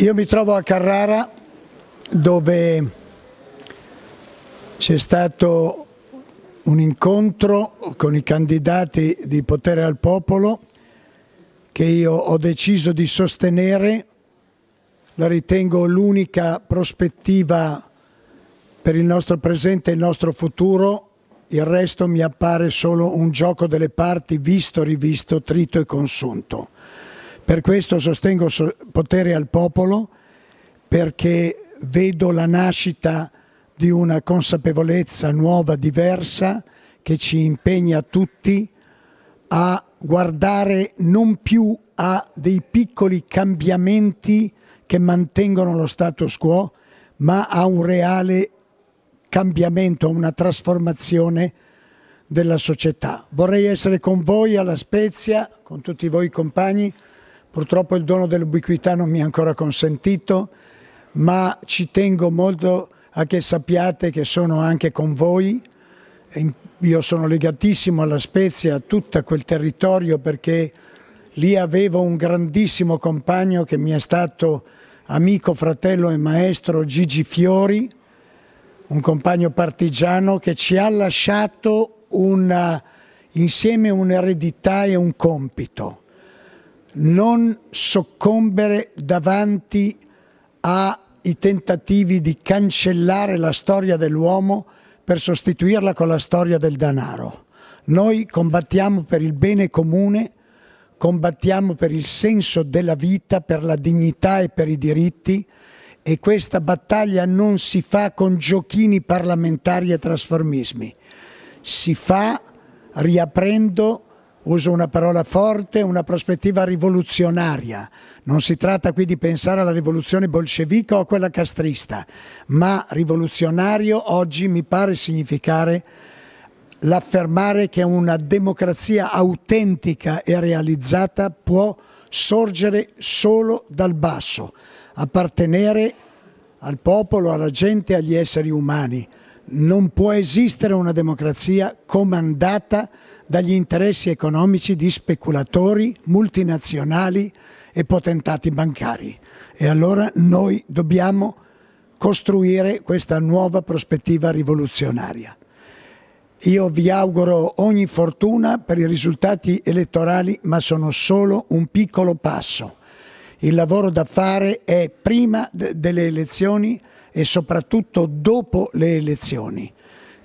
Io mi trovo a Carrara dove c'è stato un incontro con i candidati di potere al popolo che io ho deciso di sostenere, la ritengo l'unica prospettiva per il nostro presente e il nostro futuro, il resto mi appare solo un gioco delle parti visto, rivisto, trito e consunto. Per questo sostengo potere al popolo perché vedo la nascita di una consapevolezza nuova, diversa, che ci impegna tutti a guardare non più a dei piccoli cambiamenti che mantengono lo status quo, ma a un reale cambiamento, a una trasformazione della società. Vorrei essere con voi alla Spezia, con tutti voi compagni, Purtroppo il dono dell'ubiquità non mi è ancora consentito, ma ci tengo molto a che sappiate che sono anche con voi. Io sono legatissimo alla Spezia, a tutto quel territorio, perché lì avevo un grandissimo compagno che mi è stato amico, fratello e maestro, Gigi Fiori, un compagno partigiano che ci ha lasciato una, insieme un'eredità e un compito non soccombere davanti ai tentativi di cancellare la storia dell'uomo per sostituirla con la storia del danaro. Noi combattiamo per il bene comune, combattiamo per il senso della vita, per la dignità e per i diritti e questa battaglia non si fa con giochini parlamentari e trasformismi, si fa riaprendo uso una parola forte, una prospettiva rivoluzionaria. Non si tratta qui di pensare alla rivoluzione bolscevica o a quella castrista, ma rivoluzionario oggi mi pare significare l'affermare che una democrazia autentica e realizzata può sorgere solo dal basso, appartenere al popolo, alla gente, agli esseri umani non può esistere una democrazia comandata dagli interessi economici di speculatori multinazionali e potentati bancari. E allora noi dobbiamo costruire questa nuova prospettiva rivoluzionaria. Io vi auguro ogni fortuna per i risultati elettorali, ma sono solo un piccolo passo. Il lavoro da fare è prima delle elezioni e soprattutto dopo le elezioni,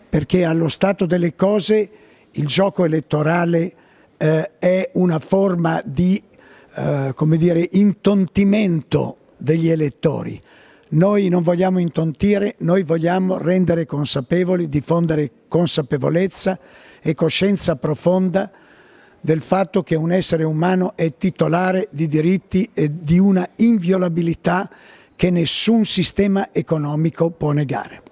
perché allo stato delle cose il gioco elettorale eh, è una forma di eh, come dire, intontimento degli elettori. Noi non vogliamo intontire, noi vogliamo rendere consapevoli, diffondere consapevolezza e coscienza profonda del fatto che un essere umano è titolare di diritti e di una inviolabilità che nessun sistema economico può negare.